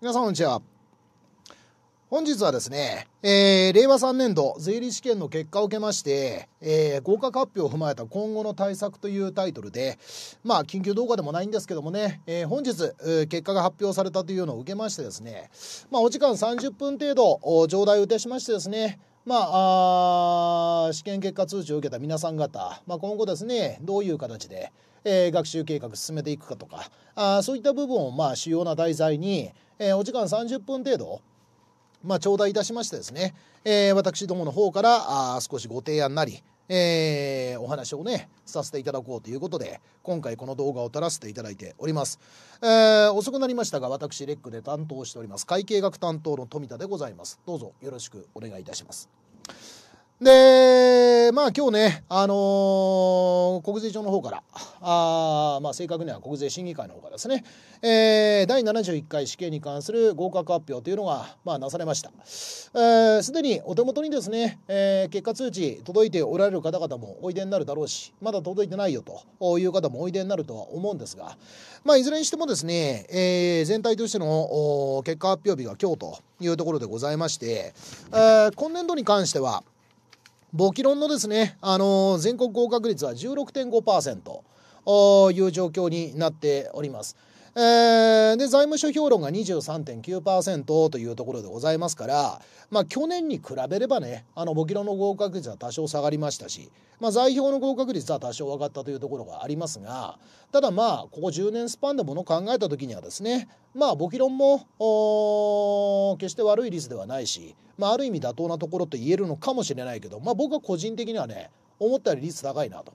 皆さんこんにちは。本日はですね、えー、令和3年度税理試験の結果を受けまして、えー、合格発表を踏まえた今後の対策というタイトルで、まあ、緊急動画でもないんですけどもね、えー、本日、結果が発表されたというのを受けましてですね、まあ、お時間30分程度、上代をいたしましてですね、まあ、あ試験結果通知を受けた皆さん方、まあ、今後ですね、どういう形で、えー、学習計画進めていくかとかあそういった部分をまあ主要な題材に、えー、お時間30分程度まあ、頂戴いたしましてですね、えー、私どもの方からあ少しご提案なり、えー、お話をねさせていただこうということで今回この動画を撮らせていただいております、えー、遅くなりましたが私レックで担当しております会計学担当の富田でございますどうぞよろしくお願いいたしますで、まあ今日ね、あのー、国税庁の方から、あまあ正確には国税審議会の方からですね、えー、第71回試験に関する合格発表というのが、まあ、なされました。す、えー、で、にお手元にですね、えー、結果通知届いておられる方々もおいでになるだろうし、まだ届いてないよという方もおいでになるとは思うんですが、まあいずれにしてもですね、えー、全体としての結果発表日が今日というところでございまして、えー、今年度に関しては、簿記論のですね、あのー、全国合格率は16.5%という状況になっております。えー、で財務諸評論が23.9%というところでございますから、まあ、去年に比べればねあの簿記論の合格率は多少下がりましたし、まあ、財票の合格率は多少上がったというところがありますがただまあここ10年スパンでもの考えた時にはですねまあボキも決して悪い率ではないし、まあ、ある意味妥当なところと言えるのかもしれないけど、まあ、僕は個人的にはね思ったより率高いなと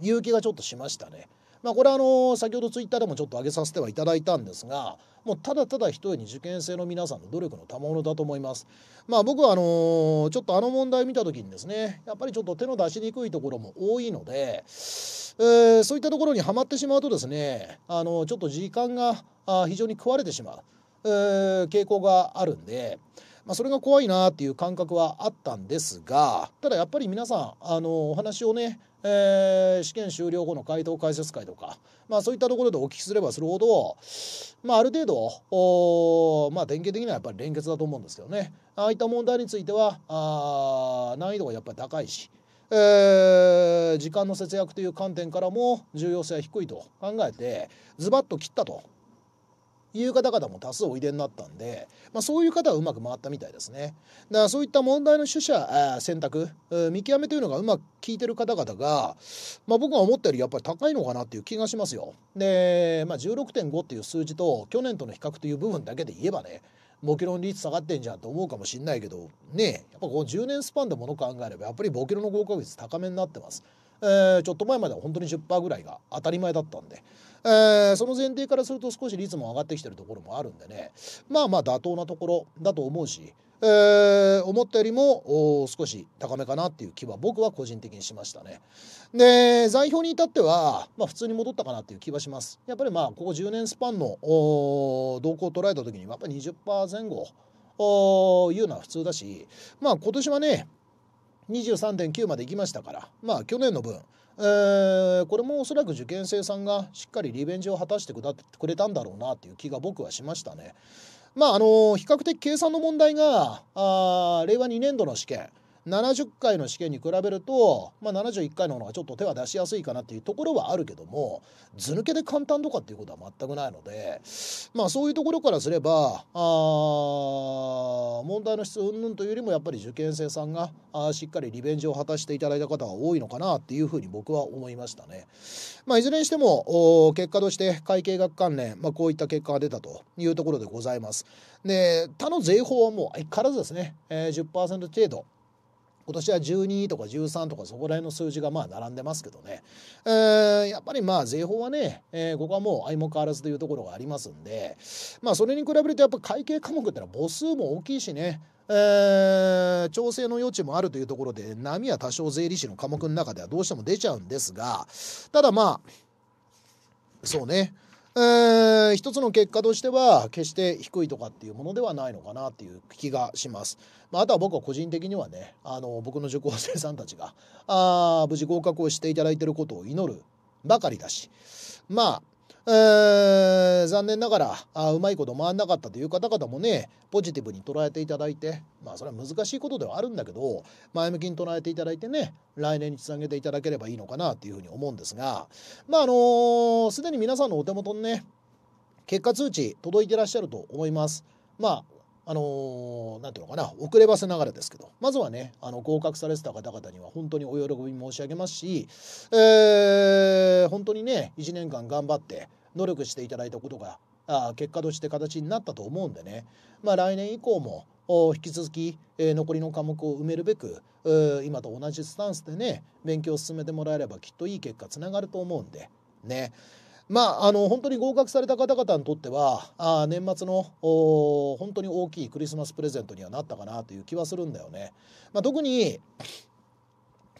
いう気がちょっとしましたね。まあ、これはあの先ほどツイッターでもちょっと上げさせてはいただいたんですがもうただただひとえに受験生の皆さんの努力の賜物だと思います。まあ、僕はあのちょっとあの問題見た時にですねやっぱりちょっと手の出しにくいところも多いので、えー、そういったところにはまってしまうとですねあのちょっと時間が非常に食われてしまう、えー、傾向があるんで。まあ、それが怖いなっていう感覚はあったんですがただやっぱり皆さんあのお話をねえー、試験終了後の回答解説会とか、まあ、そういったところでお聞きすればするほど、まあ、ある程度まあ、典型的にはやっぱり連結だと思うんですけどねああいった問題についてはあ難易度がやっぱり高いし、えー、時間の節約という観点からも重要性は低いと考えてズバッと切ったという方々も多数おいでになったんで、まあ、そういう方はうまく回ったみたいですね。だからそういった問題の取捨選択見極めというのがうまく効いてる方々が、まあ、僕が思ったよりやっぱり高いのかなっていう気がしますよ。で、まあ、16.5っていう数字と去年との比較という部分だけで言えばねボキロの率下がってんじゃんと思うかもしんないけどねやっぱこう10年スパンでもの考えればやっぱりボキロの合格率高めになってます。えー、ちょっと前までは本当に10%ぐらいが当たり前だったんで。えー、その前提からすると少し率も上がってきてるところもあるんでねまあまあ妥当なところだと思うし、えー、思ったよりも少し高めかなっていう気は僕は個人的にしましたね。で財表に至っては、まあ、普通に戻ったかなっていう気はします。やっぱりまあここ10年スパンの動向を捉えた時にやっぱり20%前後。いうのは普通だしまあ今年はね23.9まで行きましたからまあ去年の分えー、これもおそらく受験生さんがしっかりリベンジを果たしてくれたんだろうなという気が僕はしましたね。まああの比較的計算の問題があ令和2年度の試験70回の試験に比べると、まあ、71回の方がちょっと手は出しやすいかなっていうところはあるけども図抜けで簡単とかっていうことは全くないので、まあ、そういうところからすればあ問題の質云々というよりもやっぱり受験生さんがあしっかりリベンジを果たしていただいた方が多いのかなっていうふうに僕は思いましたね。まあ、いずれにしても結果として会計学関連、まあ、こういった結果が出たというところでございます。で他の税法はもう相変わらずですね、えー、10%程度今年は12とか13とかそこら辺の数字がまあ並んでますけどね、えー、やっぱりまあ税法はね、えー、ここはもう相も変わらずというところがありますんで、まあ、それに比べるとやっぱ会計科目ってのは母数も大きいしねえー、調整の余地もあるというところで波は多少税理士の科目の中ではどうしても出ちゃうんですがただまあそうねえー、一つの結果としては決して低いとかっていうものではないのかなっていう気がします。まあ、あとは僕は個人的にはねあの僕の受講生さんたちがあ無事合格をしていただいてることを祈るばかりだしまあえ残念ながらあうまいこと回んなかったという方々もねポジティブに捉えていただいてまあそれは難しいことではあるんだけど前向きに捉えていただいてね来年につなげていただければいいのかなというふうに思うんですがまああのー、すでに皆さんのお手元にね結果通知届いてらっしゃると思います。まあのー、ていうのかな遅ればせながらですけどまずはねあの合格されてた方々には本当にお喜び申し上げますし、えー、本当にね1年間頑張って努力していただいたことがあ結果として形になったと思うんでね、まあ、来年以降も引き続き、え残りの科目を埋めるべく今と同じスタンスでね勉強を進めてもらえればきっといい結果つながると思うんでねまあ、あの本当に合格された方々にとってはあ年末の本当に大きいクリスマスプレゼントにはなったかなという気はするんだよね。まあ、特に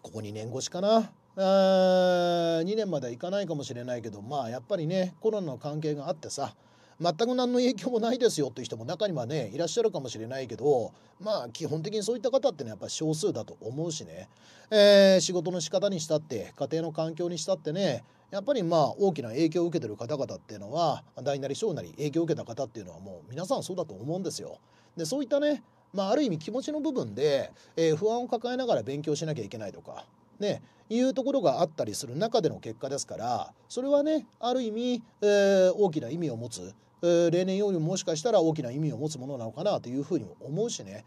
ここ2年越しかな2年まではいかないかもしれないけどまあやっぱりねコロナの関係があってさ全く何の影響もないですよっていう人も中にはねいらっしゃるかもしれないけどまあ基本的にそういった方ってねやっぱ少数だと思うしね、えー、仕事の仕方にしたって家庭の環境にしたってねやっぱりまあ大きな影響を受けてる方々っていうのは大なり小なり影響を受けた方っていうのはもう皆さんそうだと思うんですよ。でそういったねまあ、ある意味気持ちの部分で、えー、不安を抱えながら勉強しなきゃいけないとか、ね、いうところがあったりする中での結果ですからそれはねある意味、えー、大きな意味を持つ例年よりももしかしたら大きな意味を持つものなのかなというふうにも思うしね。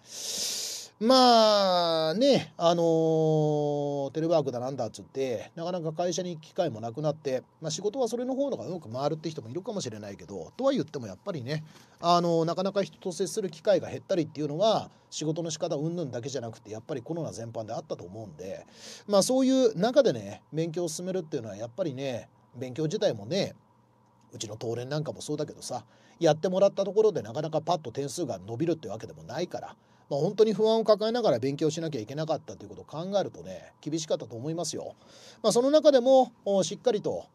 まあね、あのー、テレワークだなんだっつって、なかなか会社に行く機会もなくなって、まあ、仕事はそれの方のがうまく回るって人もいるかもしれないけど、とは言ってもやっぱりね、あのー、なかなか人と接する機会が減ったりっていうのは、仕事の仕方云々だけじゃなくて、やっぱりコロナ全般であったと思うんで、まあそういう中でね、勉強を進めるっていうのはやっぱりね、勉強自体もね、うちの東連なんかもそうだけどさやってもらったところでなかなかパッと点数が伸びるってわけでもないから、まあ、本当に不安を抱えながら勉強しなきゃいけなかったということを考えるとね厳しかったと思いますよ。まあ、その中でもしっかりと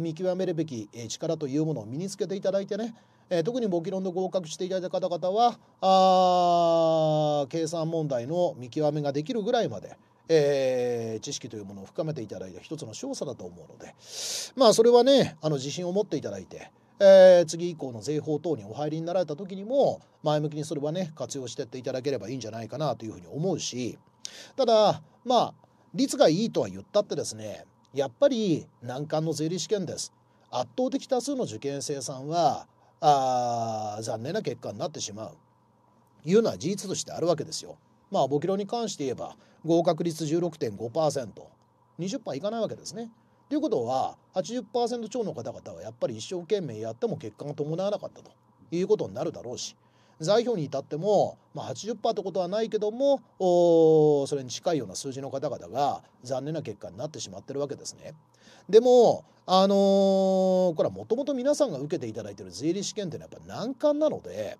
見極めるべき力というものを身につけていただいてねえ特に簿記論で合格していただいた方々はあ計算問題の見極めができるぐらいまで、えー、知識というものを深めていただいた一つの勝者だと思うのでまあそれはねあの自信を持っていただいて、えー、次以降の税法等にお入りになられた時にも前向きにそれはね活用してっていただければいいんじゃないかなというふうに思うしただまあ率がいいとは言ったってですねやっぱり難関の税理試験です圧倒的多数の受験生さんはあ残念な結果になってしまういうのは事実としてあるわけですよ。まあ簿記論に関して言えば合格率 16.5%20% いかないわけですね。ということは80%超の方々はやっぱり一生懸命やっても結果が伴わなかったということになるだろうし財表に至っても、まあ80、ってことはないけどもそれに近いような数字の方々が残念な結果になってしまってるわけですね。でも、あのー、これはもともと皆さんが受けていただいてる税理試験っていうのはやっぱ難関なので、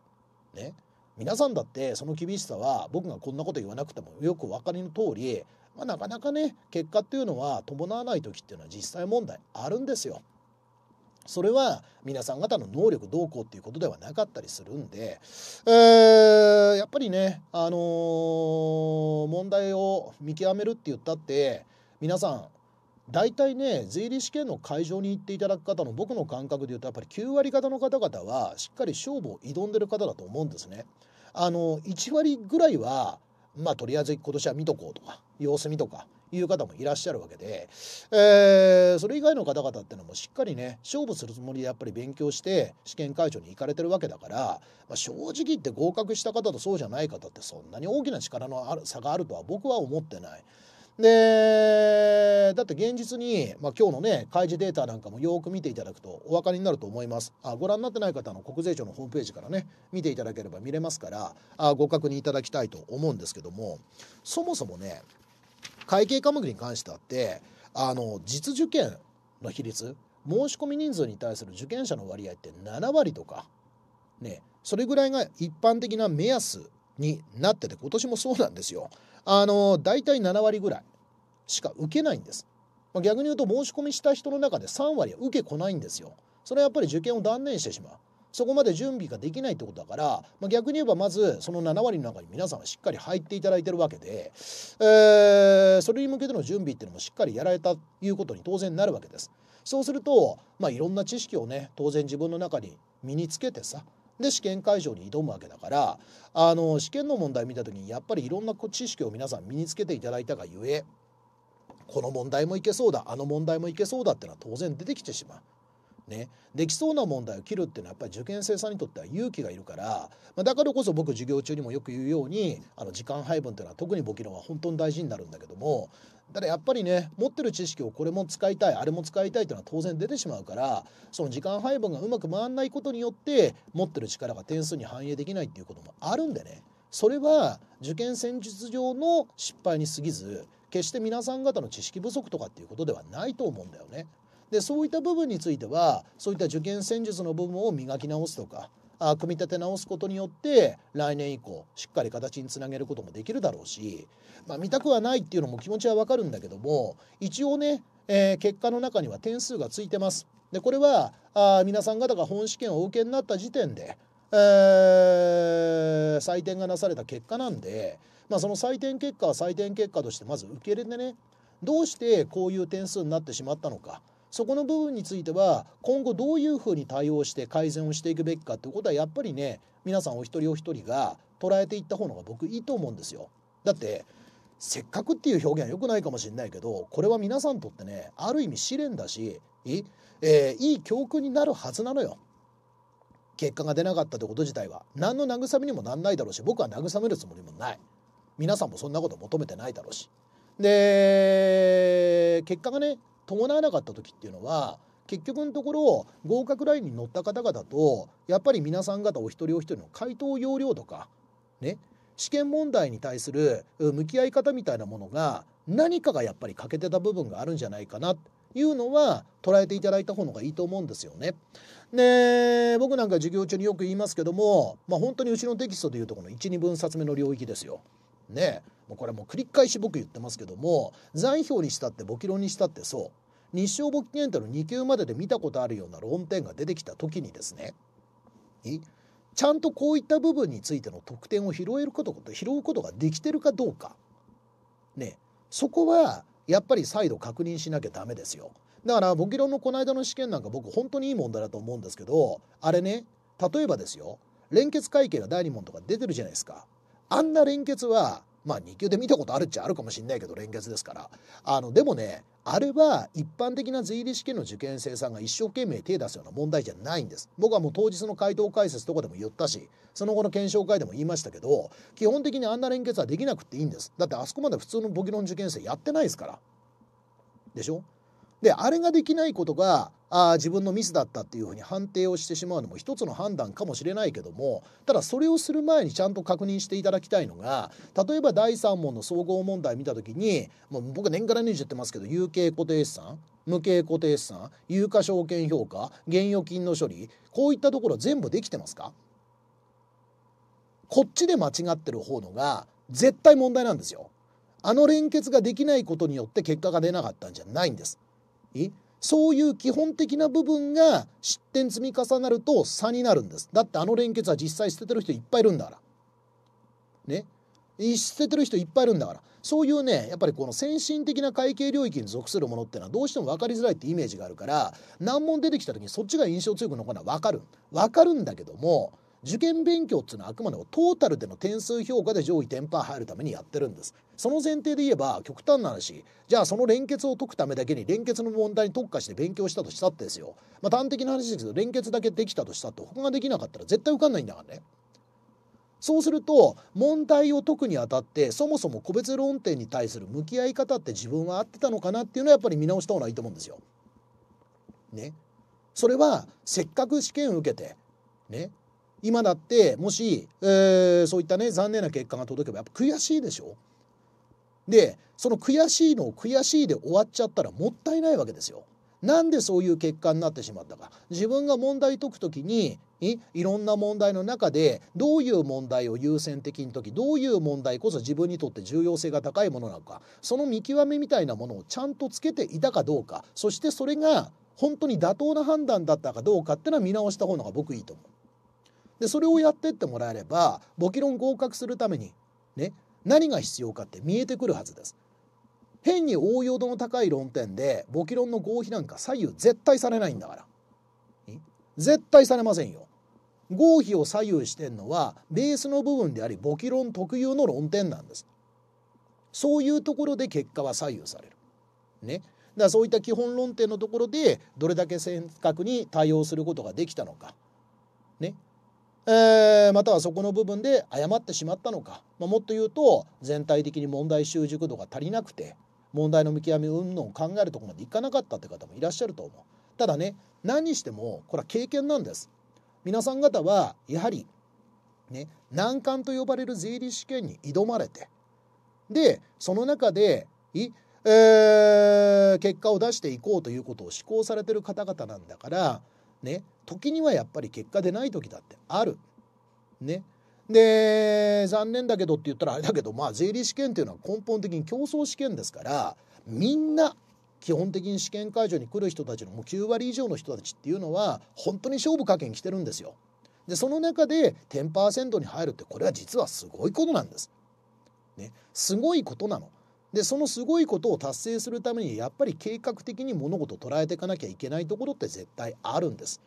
ね、皆さんだってその厳しさは僕がこんなこと言わなくてもよくお分かりの通り、まあ、なかなかね結果っていうのは伴わない時っていうのは実際問題あるんですよ。それは皆さん方の能力どうこうっていうことではなかったりするんで、えー、やっぱりね、あのー、問題を見極めるって言ったって皆さん大体ね税理試験の会場に行っていただく方の僕の感覚で言うとやっぱり9割方の方々はしっかり勝負を挑んでる方だと思うんですね。あの1割ぐらいはまあとりあえず今年は見とこうとか様子見とかいう方もいらっしゃるわけで、えー、それ以外の方々ってのもしっかりね勝負するつもりでやっぱり勉強して試験会場に行かれてるわけだから、まあ、正直言って合格した方とそうじゃない方ってそんなに大きな力のある差があるとは僕は思ってない。で、だって現実に、まあ、今日のね、開示データなんかもよく見ていただくとお分かりになると思います。あご覧になってない方の国税庁のホームページからね、見ていただければ見れますから、あご確認いただきたいと思うんですけども、そもそもね、会計科目に関してあって、あの、実受験の比率、申し込み人数に対する受験者の割合って7割とか、ね、それぐらいが一般的な目安になってて、今年もそうなんですよ。あの大体7割ぐらいしか受けないんです。まあ、逆に言うと申し込みした人の中で3割は受けこないんですよ。それはやっぱり受験を断念してしまう。そこまで準備ができないってことだから、まあ、逆に言えばまずその7割の中に皆さんはしっかり入っていただいてるわけで、えー、それに向けての準備っていうのもしっかりやられたということに当然なるわけです。そうすると、まあ、いろんな知識をね当然自分の中に身につけてさで試験会場に挑むわけだからあの試験の問題見た時にやっぱりいろんな知識を皆さん身につけていただいたがゆえこの問題もいけそうだあの問題もいけそうだってのは当然出てきてしまうね、できそうな問題を切るっていうのはやっぱり受験生さんにとっては勇気がいるから、まあ、だからこそ僕授業中にもよく言うようにあの時間配分っていうのは特に簿記論は本当に大事になるんだけどもただやっぱりね持ってる知識をこれも使いたいあれも使いたいっていうのは当然出てしまうからその時間配分がうまく回らないことによって持ってる力が点数に反映できないっていうこともあるんでねそれは受験戦術上の失敗に過ぎず決して皆さん方の知識不足とかっていうことではないと思うんだよね。でそういった部分についてはそういった受験戦術の部分を磨き直すとかあ組み立て直すことによって来年以降しっかり形につなげることもできるだろうし、まあ、見たくはないっていうのも気持ちはわかるんだけども一応ね、えー、結果の中には点数がついてます。でこれはあ皆さん方が本試験をお受けになった時点で、えー、採点がなされた結果なんで、まあ、その採点結果は採点結果としてまず受け入れてねどうしてこういう点数になってしまったのかそこの部分については今後どういうふうに対応して改善をしていくべきかってことはやっぱりね皆さんお一人お一人が捉えていった方が僕いいと思うんですよ。だってせっかくっていう表現は良くないかもしれないけどこれは皆さんにとってねある意味試練だしい,、えー、いい教訓になるはずなのよ。結果が出なかったってこと自体は何の慰めにもなんないだろうし僕は慰めるつもりもない皆さんもそんなこと求めてないだろうしで結果がね伴わなかった時っていうのは結局のところ合格ラインに乗った方々とやっぱり皆さん方お一人お一人の回答要領とかね試験問題に対する向き合い方みたいなものが何かがやっぱり欠けてた部分があるんじゃないかなっていうのは捉えていただいた方がいいと思うんですよね。で僕なんか授業中によく言いますけども、まあ、本当にうちのテキストでいうとこの12分冊目の領域ですよ。ねこれもう繰り返し僕言ってますけども残票にしたって簿記論にしたってそう。日照簿記検定の2級までで見たことあるような論点が出てきた時にですねちゃんとこういった部分についての特典を拾えること拾うことができてるかどうか、ね、そこはやっぱり再度確認しなきゃダメですよ。だから簿記論のこの間の試験なんか僕本当にいい問題だと思うんですけどあれね例えばですよ連結会計が第2問とか出てるじゃないですか。あんな連結はまあ2級で見たことあるっちゃあるかもしんないけど連結ですからあのでもねあれは一般的な税理士験の受験生さんが一生懸命手出すような問題じゃないんです僕はもう当日の回答解説とかでも言ったしその後の検証会でも言いましたけど基本的にあんな連結はできなくていいんですだってあそこまで普通の簿記論受験生やってないですからでしょであれができないことがあ自分のミスだったっていうふうに判定をしてしまうのも一つの判断かもしれないけどもただそれをする前にちゃんと確認していただきたいのが例えば第3問の総合問題見た時にもう僕年から年中言ってますけど有形固定資産無形固定資産有価証券評価現預金の処理こういったところ全部できてますかこっちで間違ってる方のが絶対問題なんですよ。あの連結ができないことによって結果が出なかったんじゃないんです。そういう基本的な部分が失点積み重なると差になるんですだってあの連結は実際捨ててる人いっぱいいるんだからね捨ててる人いっぱいいるんだからそういうねやっぱりこの先進的な会計領域に属するものっていうのはどうしても分かりづらいってイメージがあるから難問出てきた時にそっちが印象強く残るのは分かる分かるんだけども受験勉強っていうのはあくまでもトータルでの点数評価で上位パー入るためにやってるんですその前提で言えば極端な話じゃあその連結を解くためだけに連結の問題に特化して勉強したとしたってですよ、まあ、端的な話ですけど連結だけできたとしたって他ができなかったら絶対受かんないんだからねそうすると問題を解くにあたってそもそも個別論点に対する向き合い方って自分は合ってたのかなっていうのはやっぱり見直した方がいいと思うんですよ。ね。それはせっかく試験受けてね今だってもし、えー、そういったね残念な結果が届けばやっぱ悔しいでしょでその悔しいのを悔しいで終わっちゃったらもったいないわけですよ。なんでそういう結果になってしまったか自分が問題解く時にいろんな問題の中でどういう問題を優先的に解きどういう問題こそ自分にとって重要性が高いものなのかその見極めみたいなものをちゃんとつけていたかどうかそしてそれが本当に妥当な判断だったかどうかっていうのは見直した方が僕いいと思う。でそれをやってってもらえれば簿記論合格するためにね何が必要かって見えてくるはずです。変に応用度の高い論点で簿記論の合否なんか左右絶対されないんだから。絶対されませんよ。合否を左右してんのはベースの部分であり簿記論特有の論点なんです。そういうところで結果は左右される。ね。だからそういった基本論点のところでどれだけ正確に対応することができたのか。ね。えー、またはそこの部分で誤ってしまったのか、まあ、もっと言うと全体的に問題習熟度が足りなくて問題の見極め云々を考えるとこまでいかなかったって方もいらっしゃると思うただね何にしてもこれは経験なんです皆さん方はやはりね難関と呼ばれる税理試験に挑まれてでその中でい、えー、結果を出していこうということを施行されてる方々なんだからね時にはやっぱり結果出ない時だってある。ね。で残念だけどって言ったらあれだけどまあ税理試験っていうのは根本的に競争試験ですからみんな基本的に試験会場に来る人たちのもう9割以上の人たちっていうのは本当に勝負かけに来てるんですよ。でその中で10%に入るってこれは実はすごいことなんです。ね、すごいことなの。でそのすごいことを達成するためにやっぱり計画的に物事を捉えていかなきゃいけないところって絶対あるんです。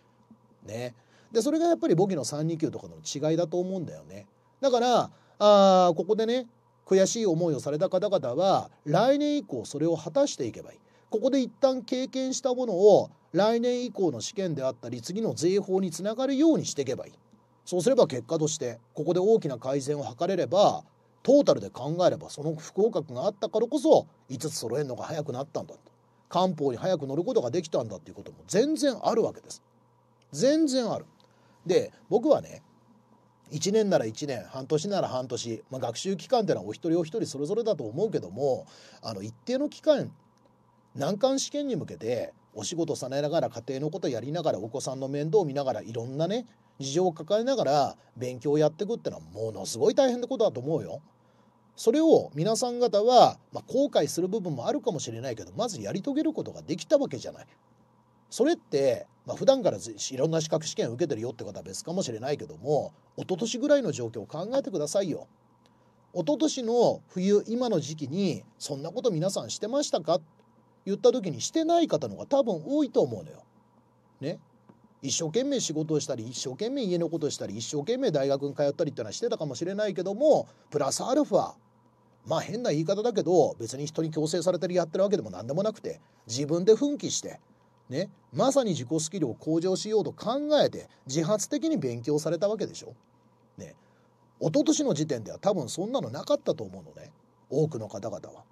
ね。でそれがやっぱり簿記の329とかの違いだと思うんだよね。だからあここでね悔しい思いをされた方々は来年以降それを果たしていけばいい。ここで一旦経験したものを来年以降の試験であったり次の税法につながるようにしていけばいい。そうすれば結果としてここで大きな改善を図れればトータルで考えればその不合格があったからこそ5つ揃えるのが早くなったんだと漢方に早く乗ることができたんだっていうことも全然あるわけです。全然ある。で僕はね1年なら1年半年なら半年、まあ、学習期間っていうのはお一人お一人それぞれだと思うけどもあの一定の期間難関試験に向けてお仕事されながら家庭のことやりながらお子さんの面倒を見ながらいろんなね事情を抱えながら勉強をやっていくってのはものすごい大変なことだと思うよ。それを皆さん方は、まあ、後悔する部分もあるかもしれないけどまずやり遂げることができたわけじゃない。それって、まあ、普段からいろんな資格試験を受けてるよって方は別かもしれないけども一昨年ぐらいの状況を考えてくださいよ。一昨年の冬今の時期にそんなこと皆さんしてましたか言った時にしてない方のが多分多いと思うのよ。ね。一生懸命仕事をしたり一生懸命家のことをしたり一生懸命大学に通ったりってのはしてたかもしれないけどもプラスアルファまあ変な言い方だけど別に人に強制されてるやってるわけでも何でもなくて自分で奮起してねまさに自己スキルを向上しようと考えて自発的に勉強されたわけでしょ。ね一昨年の時点では多分そんなのなかったと思うのね多くの方々は。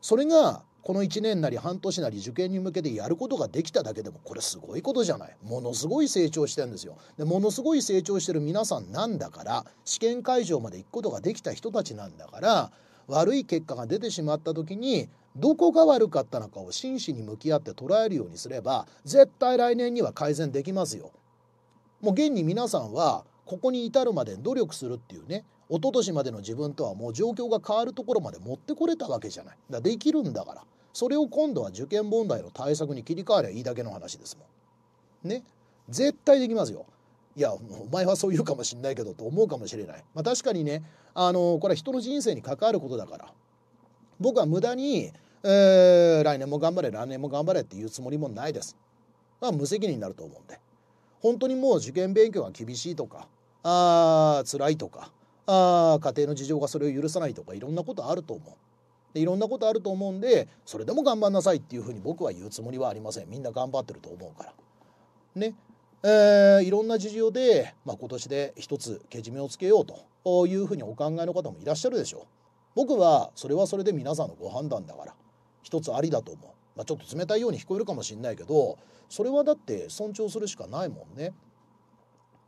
それがこの1年なり半年なり受験に向けてやることができただけでもこれすごいことじゃないものすごい成長してるんですよでものすごい成長してる皆さんなんだから試験会場まで行くことができた人たちなんだから悪い結果が出てしまった時にどこが悪かったのかを真摯に向き合って捉えるようにすれば絶対来年には改善できますよ。もう現に皆さんはここに至るまで努力するっていうね一昨年までの自分とはもう状況が変わるところまで持ってこれたわけじゃないだできるんだからそれを今度は受験問題の対策に切り替わればいいだけの話ですもんね絶対できますよいやお前はそう言うかもしんないけどと思うかもしれない、まあ、確かにねあのこれは人の人生に関わることだから僕は無駄に、えー、来年も頑張れ来年も頑張れって言うつもりもないです、まあ、無責任になると思うんで本当にもう受験勉強が厳しいとかあ辛いとかあ家庭の事情がそれを許さないとかいろんなことあると思うでいろんなことあると思うんでそれでも頑張んなさいっていうふうに僕は言うつもりはありませんみんな頑張ってると思うからねえー、いろんな事情で、まあ、今年で一つけじめをつけようというふうにお考えの方もいらっしゃるでしょう。僕はそれはそれで皆さんのご判断だから一つありだと思う。まあ、ちょっと冷たいように聞こえるかもしんないけどそれはだって尊重するしかないもんね。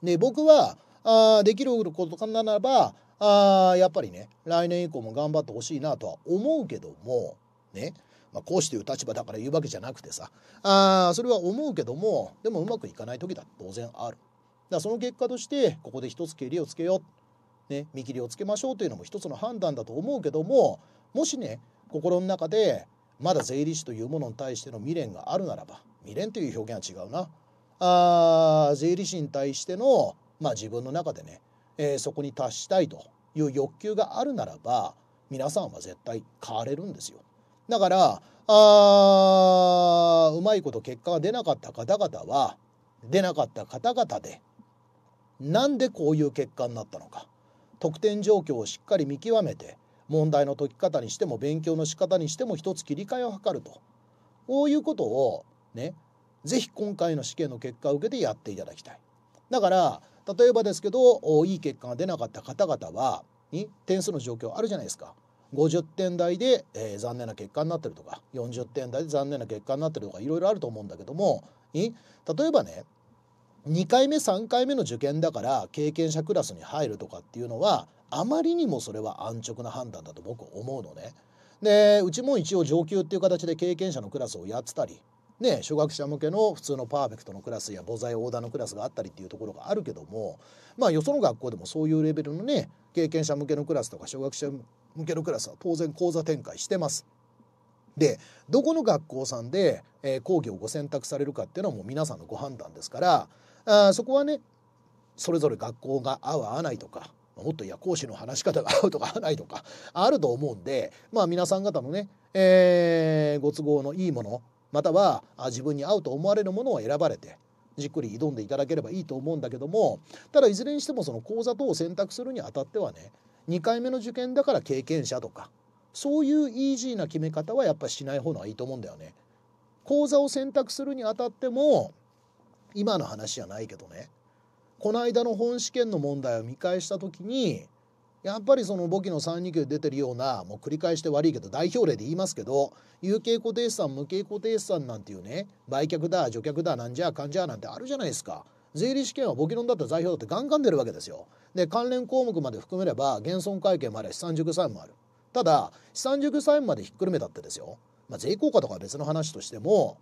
で僕はあできることかならばあやっぱりね来年以降も頑張ってほしいなとは思うけどもねまあ、講師という立場だから言うわけじゃなくてさあそれは思うけどもでもうまくいかない時だ当然あるだその結果としてここで一つけりをつけよう、ね、見切りをつけましょうというのも一つの判断だと思うけどももしね心の中でまだ税理士というものに対しての未練があるならば未練という表現は違うなあ税理士に対しての、まあ、自分の中でね、えー、そこに達したいという欲求があるならば皆さんは絶対変われるんですよ。だからあうまいこと結果が出なかった方々は出なかった方々でなんでこういう結果になったのか得点状況をしっかり見極めて問題の解き方にしても勉強の仕方にしても一つ切り替えを図るとこういうことをね是非今回の試験の結果を受けてやっていただきたい。だから例えばですけどいい結果が出なかった方々はに点数の状況あるじゃないですか。50点台で、えー、残念な結果になってるとか40点台で残念な結果になってるとかいろいろあると思うんだけども例えばね2回目3回目の受験だから経験者クラスに入るとかっていうのはあまりにもそれは安直な判断だと僕思うのね。でうちも一応上級っていう形で経験者のクラスをやってたりね、初学者向けの普通のパーフェクトのクラスや母材オーダーのクラスがあったりっていうところがあるけどもまあよその学校でもそういうレベルのね経験者向けのクラスとか初学者向けのクラスは当然講座展開してます。でどこの学校さんで、えー、講義をご選択されるかっていうのはもう皆さんのご判断ですからあそこはねそれぞれ学校が合う合わないとかもっといや講師の話し方が合うとか合わないとかあると思うんでまあ皆さん方のね、えー、ご都合のいいものまたは自分に合うと思われるものを選ばれてじっくり挑んでいただければいいと思うんだけどもただいずれにしてもその講座等を選択するにあたってはね2回目の受験だから経験者とかそういうイージーな決め方はやっぱしない方がいいと思うんだよね。講座を選択するにあたっても今の話じゃないけどねこの間の本試験の問題を見返した時にやっぱりその簿記の32級出てるようなもう繰り返して悪いけど代表例で言いますけど有形固定資産無形固定資産なんていうね売却だ除却だなんじゃかんじゃなんてあるじゃないですか。税理士験は簿記論だったら財表だってガンガン出るわけですよ。で関連項目まで含めれば減損会計もあれ資産塾債務もある。ただ資産塾債務までひっくるめたってですよまあ、税効果とかは別の話としても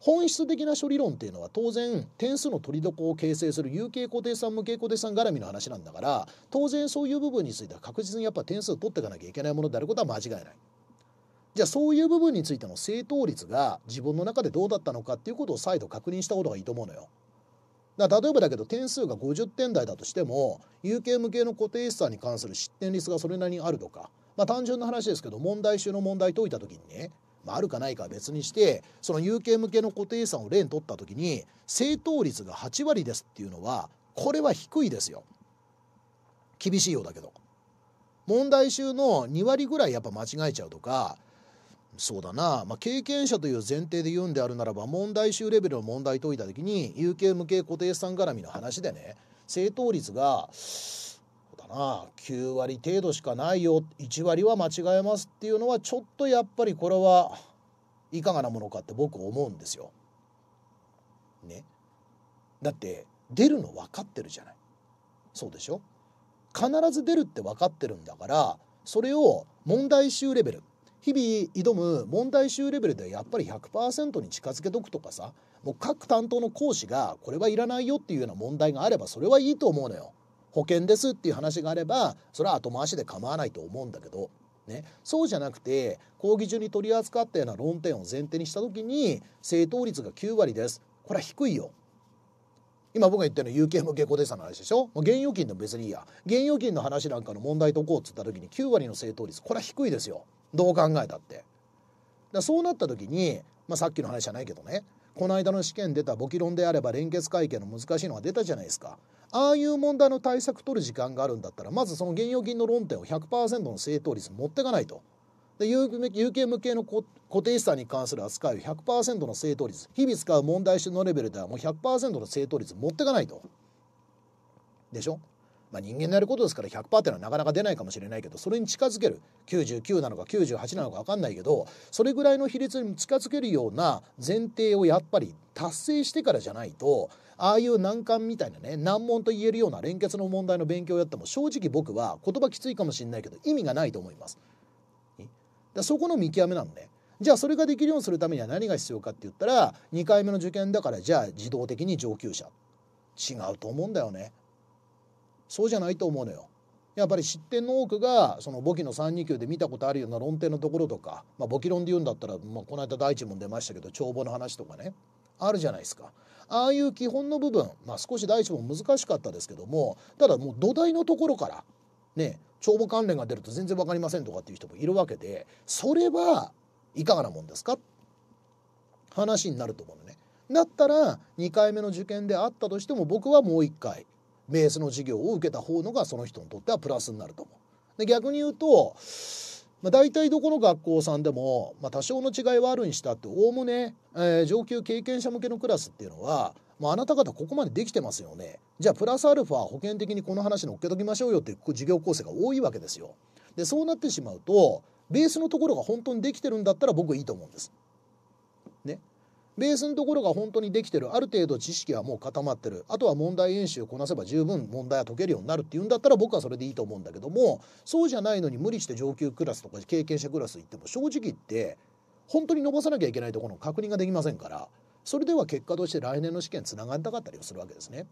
本質的な処理論っていうのは当然点数の取りどこを形成する有形固定産無形固定産絡みの話なんだから当然そういう部分については確実にやっぱ点数取っていかなきゃいけないものであることは間違いない。じゃあそういう部分についての正答率が自分の中でどうだったのかっていうことを再度確認した方がいいと思うのよ。だ例えばだけど点数が50点台だとしても有形無形の固定資産に関する失点率がそれなりにあるとか、まあ、単純な話ですけど問題集の問題解いた時にねまあ、あるかないかは別にしてその有形向けの固定資産を例に取った時に正答率が8割ですっていうのはこれは低いですよ厳しいようだけど問題集の2割ぐらいやっぱ間違えちゃうとかそうだな、まあ、経験者という前提で言うんであるならば問題集レベルの問題解いた時に有形無形固定資産絡みの話でね正答率がな9割程度しかないよ1割は間違えますっていうのはちょっとやっぱりこれはいかがなものかって僕思うんですよ。ね。だって出るの分かってるじゃない。そうでしょ必ず出るって分かってるんだからそれを問題集レベル日々挑む問題集レベルでやっぱり100%に近づけとくとかさもう各担当の講師がこれはいらないよっていうような問題があればそれはいいと思うのよ。保険ですっていう話があればそれは後回しで構わないと思うんだけど、ね、そうじゃなくて講義中に取り扱ったような論点を前提にした時に正答率が9割ですこれは低いよ。今僕が言ったの有形無形固定差の話でしょ現預金でも別にいいや現預金の話なんかの問題解こうっつった時に9割の正答率これは低いですよどう考えたって。だそうなった時に、まあ、さっきの話じゃないけどねこの間の試験出た簿記論であれば連結会計の難しいのが出たじゃないですかああいう問題の対策取る時間があるんだったらまずその現預金の論点を100%の正当率持っていかないとで有形無形の固定資産に関する扱いを100%の正当率日々使う問題集のレベルではもう100%の正当率持っていかないとでしょまあ、人間のやることですから100%ってのはなかなか出ないかもしれないけどそれに近づける99なのか98なのか分かんないけどそれぐらいの比率に近づけるような前提をやっぱり達成してからじゃないとああいう難関みたいなね難問と言えるような連結の問題の勉強をやっても正直僕は言葉きついかもしれないけど意味がないと思います。だそこの見極めなのね。じゃあそれができるようにするためには何が必要かって言ったら2回目の受験だからじゃあ自動的に上級者違うと思うんだよね。そうじゃないと思うのよ。やっぱり失点の多くがその簿記の3 2級で見たことあるような論点のところとか、まあ、簿記論で言うんだったら、まあ、この間第一問出ましたけど帳簿の話とかねあるじゃないですかああいう基本の部分、まあ、少し第一問難しかったですけどもただもう土台のところからね帳簿関連が出ると全然分かりませんとかっていう人もいるわけでそれはいかがなもんですか話になると思うのね。だったら2回目の受験であったとしても僕はもう1回ベースの授業を受けた方のがその人にとってはプラスになると思う。で逆に言うとまあ、大体どこの学校さんでも、まあ、多少の違いはあるにしたっておおむね、えー、上級経験者向けのクラスっていうのは、まあ、あなた方ここまでできてますよねじゃあプラスアルファ保険的にこの話乗っけときましょうよっていう授業構成が多いわけですよ。でそうなってしまうとベースのところが本当にできてるんだったら僕いいと思うんです。ベースのところが本当にできてるある程度知識はもう固まってるあとは問題演習こなせば十分問題は解けるようになるっていうんだったら僕はそれでいいと思うんだけどもそうじゃないのに無理して上級クラスとか経験者クラス行っても正直言って本当に伸ばさなきゃいけないところの確認ができませんから。それでは結果として来年の試験つながりたかったりするわけですね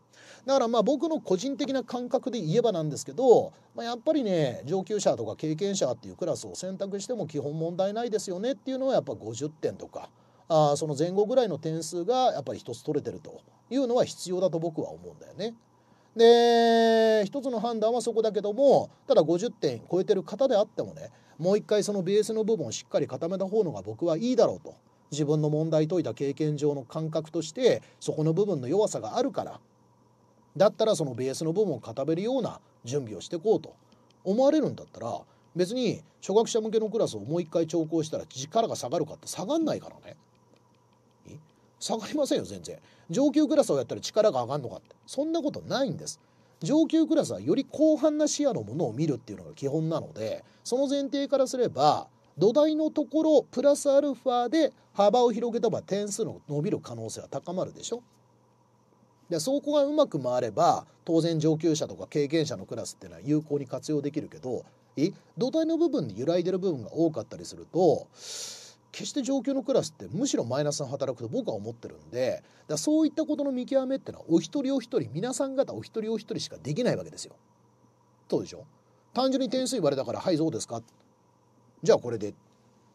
だからまあ僕の個人的な感覚で言えばなんですけど、まあ、やっぱりね上級者とか経験者っていうクラスを選択しても基本問題ないですよねっていうのはやっぱ50点とかあその前後ぐらいの点数がやっぱり一つ取れてるというのは必要だと僕は思うんだよね。で一つの判断はそこだけどもただ50点超えてる方であってもねもう一回そのベースの部分をしっかり固めた方のが僕はいいだろうと自分の問題解いた経験上の感覚としてそこの部分の弱さがあるからだったらそのベースの部分を固めるような準備をしてこうと思われるんだったら別に初学者向けのクラスをもう一回調校したら力が下がるかって下がんないからね下がりませんよ全然上級クラスをやったら力が上がるのかってそんなことないんです上級クラスはより広範な視野のものを見るっていうのが基本なのでその前提からすれば土台のところプラスアルファで幅を広げたば点数の伸びる可能性は高まるでしょでそこがうまく回れば当然上級者とか経験者のクラスっていうのは有効に活用できるけどえ土台の部分で揺らいでる部分が多かったりすると決して上級のクラスってむしろマイナスの働くと僕は思ってるんでだそういったことの見極めってのはお一人お一人皆さん方お一人お一人しかできないわけですよ。そうでしょ単純に点数言われたから「はいそうですか」じゃあこれで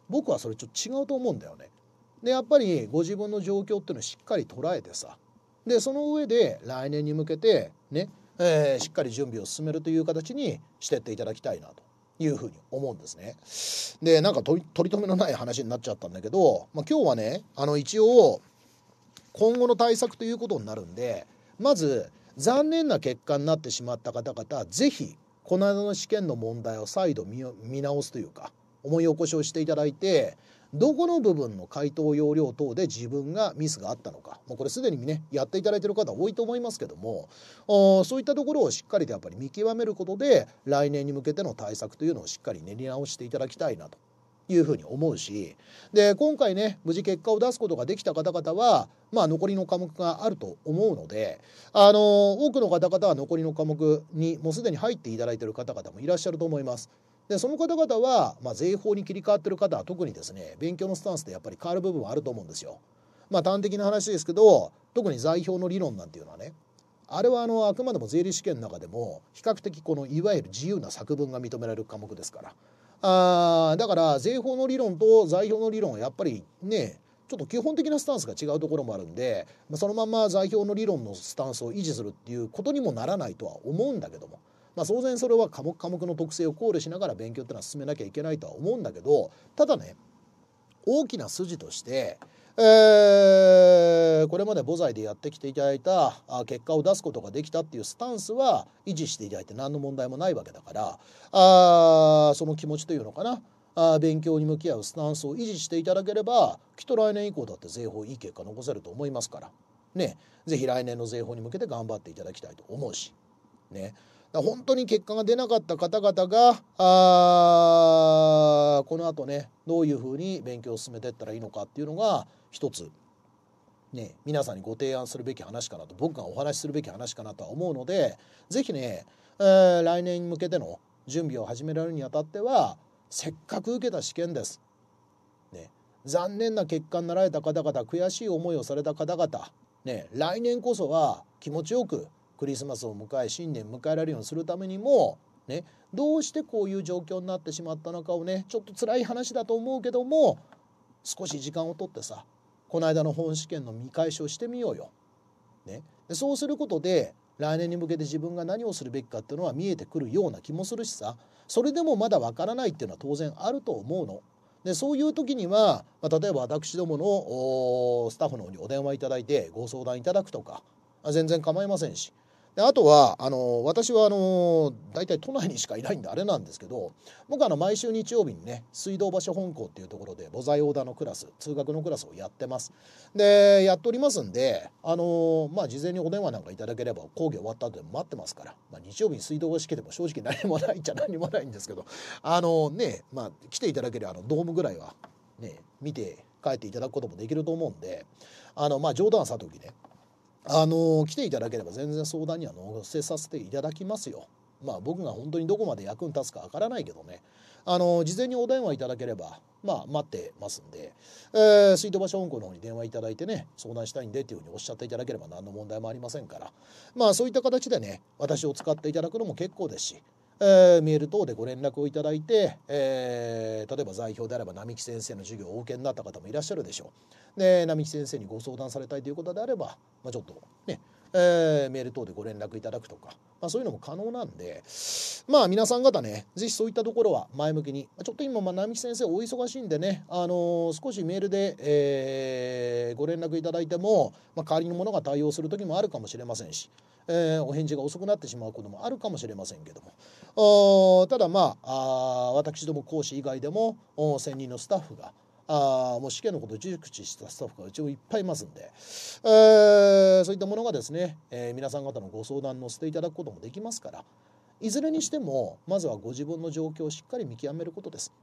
僕はそれちょっと違うと思うんだよね。でやっぱりご自分の状況っていうのをしっかり捉えてさでその上で来年に向けてね、えー、しっかり準備を進めるという形にしてっていただきたいなというふうに思うんですね。で、なんか取り留めのない話になっちゃったんだけど、まあ、今日はね、あの一応、今後の対策ということになるんで、まず、残念な結果になってしまった方々、是非この間の試験の問題を再度見直すというか、思い起こしをしていただいて、どこの部分の回答要領等で自分がミスがあったのか、まあ、これすでにねやっていただいてる方多いと思いますけどもそういったところをしっかりとやっぱり見極めることで来年に向けての対策というのをしっかり練り直していただきたいなというふに思うしで今回ね無事結果を出すことができた方々は、まあ、残りの科目があると思うので、あの多くの方々は残りの科目にもうすでに入っていただいている方々もいらっしゃると思います。でその方々は、まあ、税法に切り替わってる方は特にですね勉強のスタンスでやっぱり変わる部分はあると思うんですよ。まあ端的な話ですけど特に財表の理論なんていうのはねあれはあのあくまでも税理試験の中でも比較的このいわゆる自由な作文が認められる科目ですからあだから税法の理論と財表の理論はやっぱりねちょっと基本的なスタンスが違うところもあるんでそのまま財表の理論のスタンスを維持するっていうことにもならないとは思うんだけどもまあ、当然それは科目科目の特性を考慮しながら勉強っていうのは進めなきゃいけないとは思うんだけどただね大きな筋としてえー、これまで母材でやってきていただいた結果を出すことができたっていうスタンスは維持していただいて何の問題もないわけだからあその気持ちというのかなあ勉強に向き合うスタンスを維持していただければきっと来年以降だって税法いい結果残せると思いますからね是非来年の税法に向けて頑張っていただきたいと思うしね本当に結果が出なかった方々があこのあとねどういうふうに勉強を進めていったらいいのかっていうのが一つ、ね、皆さんにご提案するべき話かなと僕がお話しするべき話かなとは思うので是非ね、えー、来年に向けての準備を始められるにあたってはせっかく受けた試験です。ね、残念な結果になられた方々悔しい思いをされた方々、ね、来年こそは気持ちよくクリスマスを迎え新年迎えられるようにするためにもねどうしてこういう状況になってしまったのかをねちょっと辛い話だと思うけども少し時間をとってさこの間の本試験の見返しをしてみようよ。ね、でそうすることで来年に向けて自分が何をするべきかっていうのは見えてくるような気もするしさそれでもまだわからないっていうのは当然あると思うの。でそういう時には、まあ、例えば私どものスタッフの方にお電話いただいてご相談いただくとか全然構いませんしであとはあの私はあの大体都内にしかいないんであれなんですけど僕あの毎週日曜日にね水道橋本校っていうところで母材ダーのクラス通学のクラスをやってますでやっておりますんであのまあ事前にお電話なんかいただければ講義終わった後で待ってますから、まあ、日曜日に水道橋来ても正直何もないっちゃ何もないんですけどあのねまあ来ていただければあのドームぐらいはね見て帰っていただくこともできると思うんであのまあ冗談さときねあの来ていただければ全然相談には乗せさせていただきますよ。まあ僕が本当にどこまで役に立つかわからないけどね。あの事前にお電話いただければ、まあ、待ってますんで、えー、水戸橋本校の方に電話いただいてね、相談したいんでっていうふうにおっしゃっていただければ何の問題もありませんから、まあそういった形でね、私を使っていただくのも結構ですし、えー、メール等でご連絡をいただいて、えー、例えば在表であれば並木先生の授業をお受けになった方もいらっしゃるでしょう。で並木先生にご相談されたいということであれば、まあ、ちょっとねえー、メール等でご連絡いただくとか、まあ、そういうのも可能なんで、まあ皆さん方ね、ぜひそういったところは前向きに、ちょっと今、ま並木先生お忙しいんでね、あのー、少しメールで、えー、ご連絡いただいても、まあ、代わりのものが対応する時もあるかもしれませんし、えー、お返事が遅くなってしまうこともあるかもしれませんけども、ただまあ、あ私ども講師以外でも、専任のスタッフが、あもう試験のことを熟知したスタッフがうちもいっぱいいますんで、えー、そういったものがですね、えー、皆さん方のご相談乗せていただくこともできますからいずれにしてもまずはご自分の状況をしっかり見極めることです。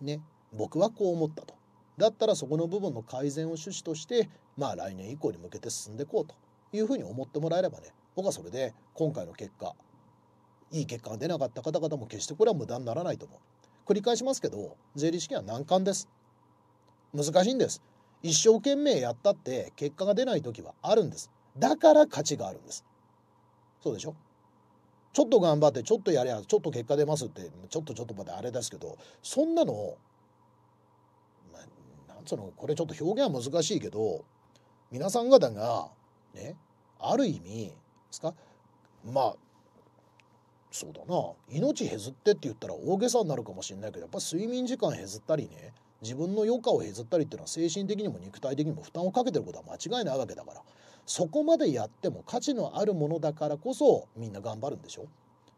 ね僕はこう思ったと。だったらそこの部分の改善を趣旨としてまあ来年以降に向けて進んでいこうというふうに思ってもらえればね僕はそれで今回の結果いい結果が出なかった方々も決してこれは無駄にならないと思う。繰り返しますけど税理士試験は難関です難しいんです一生懸命やったって結果が出ない時はあるんですだから価値があるんですそうでしょちょっと頑張ってちょっとやりゃちょっと結果出ますってちょっとちょっとまであれですけどそんなのまなんつうのこれちょっと表現は難しいけど皆さん方がねある意味ですかまあそうだな命削ってって言ったら大げさになるかもしれないけどやっぱ睡眠時間削ったりね自分の余暇を削ったりっていうのは精神的にも肉体的にも負担をかけてることは間違いないわけだからそこまでやっても価値のあるものだからこそみんな頑張るんでしょ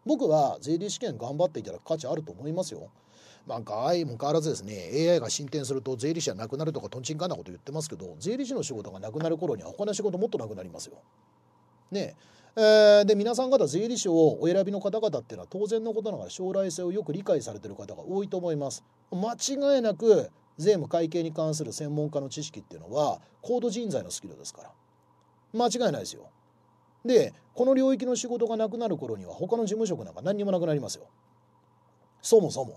僕は税理試験頑張っていただく価値あると思いますよ。なんか相も変わらずですね AI が進展すると税理士はなくなるとかとんちんかんなこと言ってますけど税理士の仕事がなくなる頃には他の仕事もっとなくなりますよ。ねええー、で皆さん方税理士をお選びの方々っていうのは当然のことながら将来性をよく理解されてる方が多いと思います。間違いなく税務会計に関する専門家の知識っていうのは高度人材のスキルですから間違いないですよ。でこの領域の仕事がなくなる頃には他の事務職なんか何にもなくなりますよ。そもそも。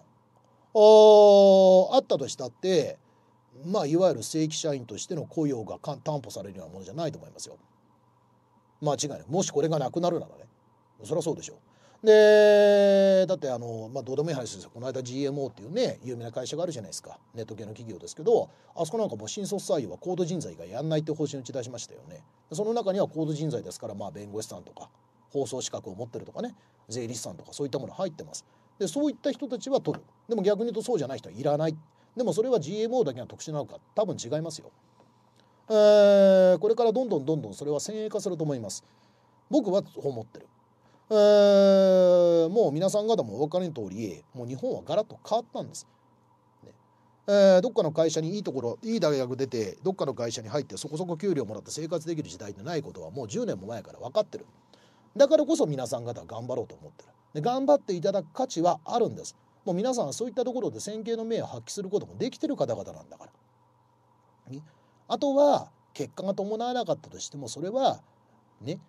あったとしたってまあいわゆる正規社員としての雇用が担保されるようなものじゃないと思いますよ。間違いないもしこれがなくなるならねそりゃそうでしょでだってあの、まあ、どうでもいい話ですよこの間 GMO っていうね有名な会社があるじゃないですかネット系の企業ですけどあそこなんかもう新卒採用は高度人材がやんないって方針打ち出しましたよねその中には高度人材ですから、まあ、弁護士さんとか放送資格を持ってるとかね税理士さんとかそういったもの入ってますでそういった人たちは取るでも逆に言うとそうじゃない人はいらないでもそれは GMO だけが特殊なのか多分違いますよえー、これからどんどんどんどんそれは先鋭化すると思います僕はそう思ってる、えー、もう皆さん方もお分かりの通りもう日本はガラッと変わったんです、ねえー、どっかの会社にいいところいい大学出てどっかの会社に入ってそこそこ給料もらって生活できる時代でないことはもう10年も前から分かってるだからこそ皆さん方は頑張ろうと思ってるで頑張っていただく価値はあるんですもう皆さんはそういったところで先見の命を発揮することもできてる方々なんだから、あとは結果が伴わなかったとしてもそれはね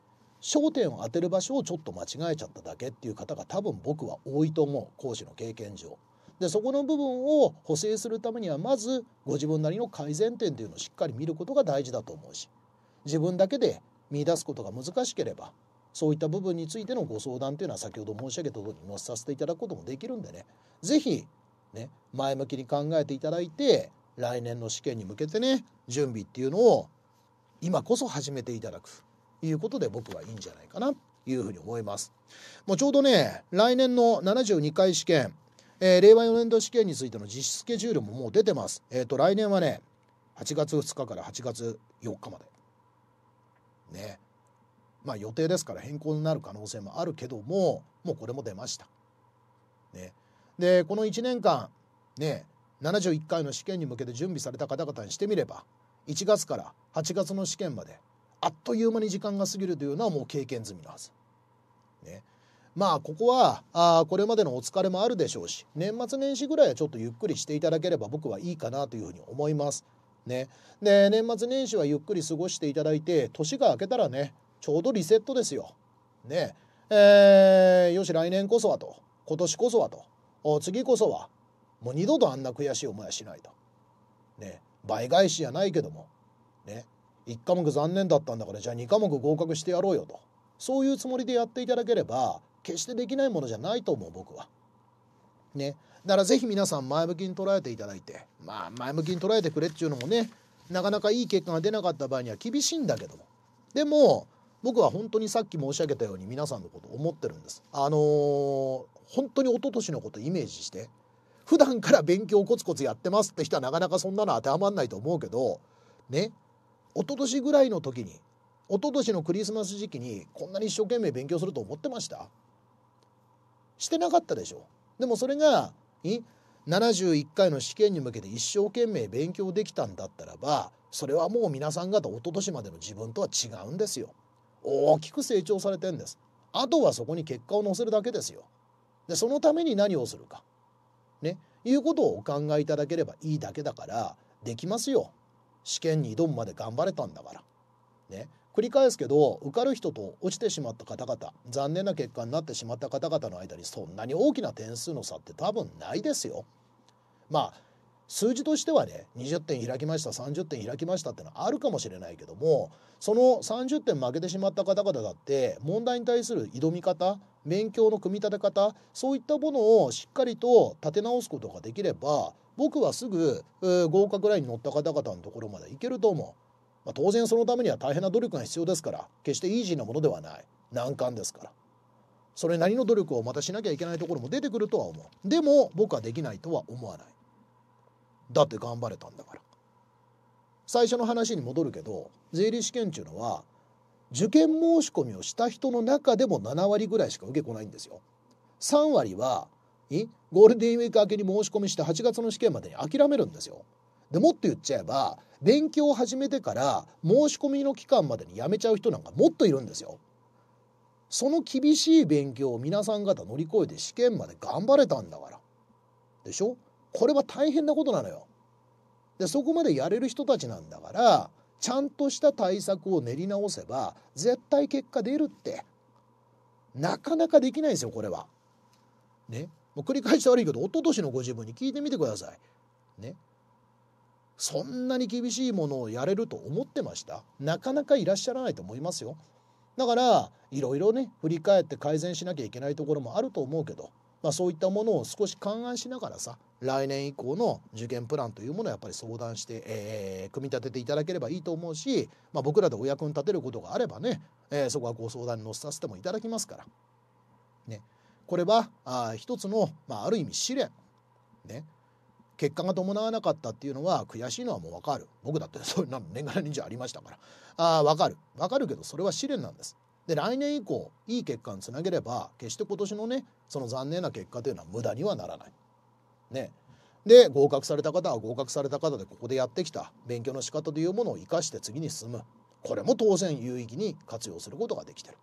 焦点を当てる場所をちょっと間違えちゃっただけっていう方が多分僕は多いと思う講師の経験上。でそこの部分を補正するためにはまずご自分なりの改善点というのをしっかり見ることが大事だと思うし自分だけで見出すことが難しければそういった部分についてのご相談というのは先ほど申し上げたおりに載せさせていただくこともできるんでね是非ね前向きに考えていただいて来年の試験に向けてね準備っていうのを今こそ始めていただくということで僕はいいんじゃないかなというふうに思います。もうちょうどね来年の72回試験、えー、令和4年度試験についての実施スケジュールももう出てます。えっ、ー、と来年はね8月2日から8月4日まで。ね。まあ予定ですから変更になる可能性もあるけどももうこれも出ました。ね。でこの1年間ね71回の試験に向けて準備された方々にしてみれば1月から8月の試験まであっという間に時間が過ぎるというのはもう経験済みのはず。ね、まあここはあこれまでのお疲れもあるでしょうし年末年始ぐらいはちょっとゆっくりしていただければ僕はいいかなというふうに思います。ね、で年末年始はゆっくり過ごしていただいて年が明けたらねちょうどリセットですよ。ねえー、よし来年こそはと今年こそはと次こそはもう二度とあんな悔しい思いはしないと。ね、倍返しじゃないけども、ね、1科目残念だったんだからじゃあ2科目合格してやろうよとそういうつもりでやっていただければ決してできないものじゃないと思う僕は。ね、だから是非皆さん前向きに捉えていただいてまあ前向きに捉えてくれっていうのもねなかなかいい結果が出なかった場合には厳しいんだけどもでも僕は本当にさっき申し上げたように皆さんのことを思ってるんです。あのー、本当に一昨年のことイメージして普段から勉強コツコツやってますって人はなかなかそんなの当てはまんないと思うけどね一昨年ぐらいの時に一昨年のクリスマス時期にこんなに一生懸命勉強すると思ってましたしてなかったでしょでもそれが71回の試験に向けて一生懸命勉強できたんだったらばそれはもう皆さん方一昨年までの自分とは違うんですよ大きく成長されてんですあとはそこに結果を載せるだけですよでそのために何をするかね、いうことをお考えいただければいいだけだから、できますよ。試験に挑むまで頑張れたんだから。ね。繰り返すけど、受かる人と落ちてしまった方々、残念な結果になってしまった方々の間にそんなに大きな点数の差って多分ないですよ。まあ、数字としてはね、20点開きました、30点開きましたってのはあるかもしれないけども、その30点負けてしまった方々だって、問題に対する挑み方、勉強の組み立て方そういったものをしっかりと立て直すことができれば僕はすぐ合格ラインに乗った方々のところまで行けると思う、まあ、当然そのためには大変な努力が必要ですから決してイージーなものではない難関ですからそれなりの努力をまたしなきゃいけないところも出てくるとは思うでも僕はできないとは思わないだって頑張れたんだから最初の話に戻るけど税理士試験っていうのは受験申し込みをした人の中でも7割ぐらいしか受けこないんですよ。3割はえゴールデンウィーク明けに申し込みして8月の試験までに諦めるんですよ。でもっと言っちゃえば勉強を始めてから申し込みの期間までに辞めちゃう人なんかもっといるんですよ。その厳しい勉強を皆さん方乗り越えて試験まで頑張れたんだから。でしょこれは大変なことなのよ。でそこまでやれる人たちなんだからちゃんとした対策を練り直せば絶対結果出るってなかなかできないんですよこれは。ねもう繰り返して悪いけど一昨年のご自分に聞いてみてください。ねそんなに厳しいものをやれると思ってましたなかなかいらっしゃらないと思いますよ。だからいろいろね振り返って改善しなきゃいけないところもあると思うけどまあ、そういったものを少し勘案しながらさ来年以降の受験プランというものをやっぱり相談して、えー、組み立てていただければいいと思うし、まあ、僕らでお役に立てることがあればね、えー、そこはご相談に乗せさせてもいただきますから。ね、これはあ一つの、まあ、ある意味試練。ね、結果が伴わなかったっていうのは悔しいのはもう分かる僕だってそんなの年がら忍者ありましたからあ分かる分かるけどそれは試練なんですで、来年以降、いい結果につなげれば、決して今年のね、その残念な結果というのは無駄にはならない。ね。で、合格された方は合格された方でここでやってきた勉強の仕方というものを生かして次に進む。これも当然有意義に活用することができてる。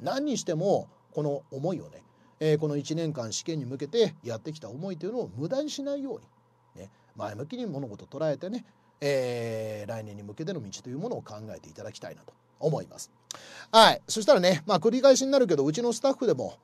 何にしても、この思いをね、えー、この1年間試験に向けてやってきた思いというのを無駄にしないように、ね、前向きに物事を捉えてね、えー、来年に向けての道というものを考えていただきたいなと思います。はい。そしたらね、まあ、繰り返しになるけど、うちのスタッフでも、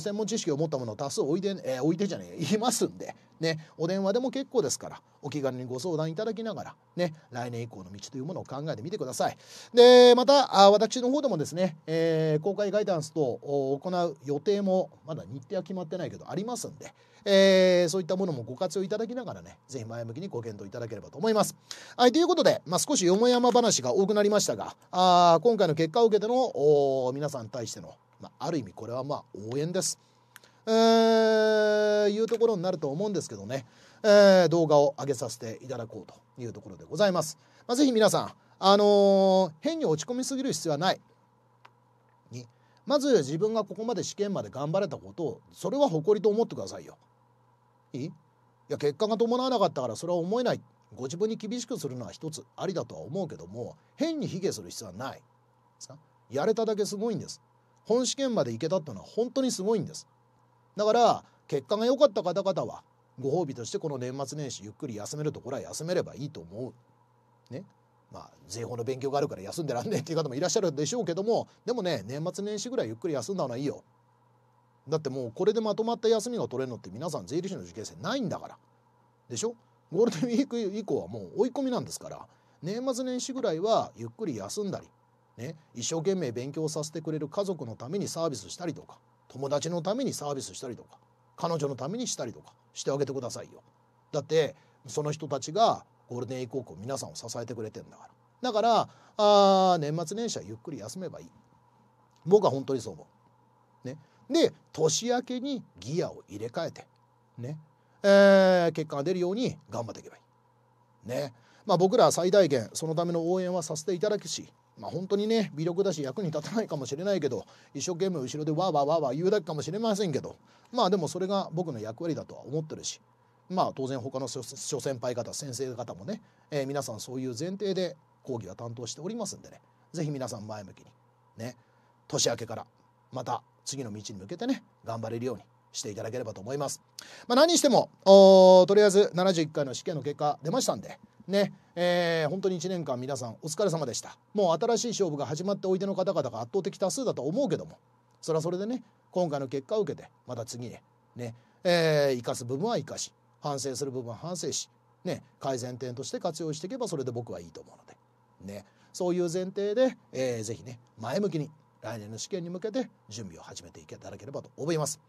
専門知識を持ったものを多数置いて、えー、置いてじゃねえ、いますんで、ね、お電話でも結構ですから、お気軽にご相談いただきながら、ね、来年以降の道というものを考えてみてください。で、また、あ私の方でもですね、えー、公開ガイダンスと行う予定も、まだ日程は決まってないけど、ありますんで、えー、そういったものもご活用いただきながらね、ぜひ前向きにご検討いただければと思います。はい、ということで、まあ、少しよもやま話が多くなりましたが、あ今回の結果を受けての皆さんに対しての、まあ、ある意味これはまあ応援です。えー、いうところになると思うんですけどね、えー、動画を上げさせていただこうというところでございます。まあ、ぜひ皆さん、あのー、変に落ち込みすぎる必要はない。にまず自分がここまで試験まで頑張れたことをそれは誇りと思ってくださいよ。いいいや結果が伴わなかったからそれは思えないご自分に厳しくするのは一つありだとは思うけども変に卑下する必要はないさやれただけすごいんです本試験まで行けたっていうのは本当にすごいんですだから結果が良かった方々はご褒美としてこの年末年始ゆっくり休めるところは休めればいいと思うねまあ税法の勉強があるから休んでらんねえっていう方もいらっしゃるでしょうけどもでもね年末年始ぐらいゆっくり休んだ方がいいよだってもうこれでまとまった休みが取れるのって皆さん税理士の受験生ないんだからでしょゴールデンウィーク以降はもう追い込みなんですから年末年始ぐらいはゆっくり休んだりね、一生懸命勉強させてくれる家族のためにサービスしたりとか友達のためにサービスしたりとか彼女のためにしたりとかしてあげてくださいよだってその人たちがゴールデンウィークを皆さんを支えてくれてんだからだからあ年末年始はゆっくり休めばいい僕は本当にそう思う、ね、で年明けにギアを入れ替えてねえー、結果が出るように頑張っていけばいいねまあ僕らは最大限そのための応援はさせていただくしまあ、本当にね微力だし役に立たないかもしれないけど一生懸命後ろでわーわーわーわー言うだけかもしれませんけどまあでもそれが僕の役割だとは思ってるしまあ当然他の諸先輩方先生方もね、えー、皆さんそういう前提で講義は担当しておりますんでね是非皆さん前向きにね年明けからまた次の道に向けてね頑張れるようにしていただければと思います。まあ、何にしてもとりあえず71回の試験の結果出ましたんで。ねえー、本当に1年間皆さんお疲れ様でしたもう新しい勝負が始まっておいでの方々が圧倒的多数だと思うけどもそれはそれでね今回の結果を受けてまた次へね、えー、生かす部分は生かし反省する部分は反省し、ね、改善点として活用していけばそれで僕はいいと思うので、ね、そういう前提で、えー、ぜひね前向きに来年の試験に向けて準備を始めていただければと思います。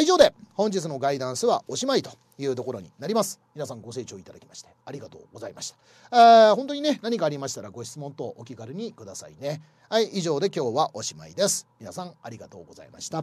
以上で本日のガイダンスはおしまいというところになります。皆さんご清聴いただきましてありがとうございました。あ本当にね、何かありましたらご質問等お気軽にくださいね。はい、以上で今日はおしまいです。皆さんありがとうございました。